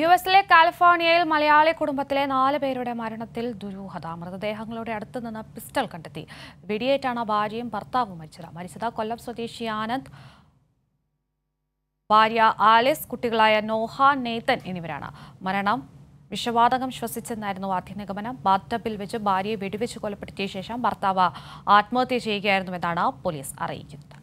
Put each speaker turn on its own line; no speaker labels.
U എസിലെ കാലിഫോർണിയയിൽ മലയാളി കുടുംബത്തിലെ നാല് പേരുടെ മരണത്തിൽ ദുരൂഹത മൃതദേഹങ്ങളുടെ അടുത്ത് നിന്ന് പിസ്റ്റൾ കണ്ടെത്തി വെടിയേറ്റാണ് ഭാര്യയും ഭർത്താവും മരിച്ചത് മരിച്ചത് കൊല്ലം സ്വദേശി ആനന്ദ് ഭാര്യ ആലിസ് കുട്ടികളായ നോഹ നെയ്തൻ എന്നിവരാണ് മരണം വിഷവാതകം ശ്വസിച്ചെന്നായിരുന്നു ആദ്യ നിഗമനം ബാത്തപ്പിൽ വെച്ച് ഭാര്യയെ വെടിവെച്ച് കൊലപ്പെടുത്തിയ ശേഷം ഭർത്താവ് ആത്മഹത്യ ചെയ്യുകയായിരുന്നുവെന്നാണ് പോലീസ് അറിയിക്കുന്നത്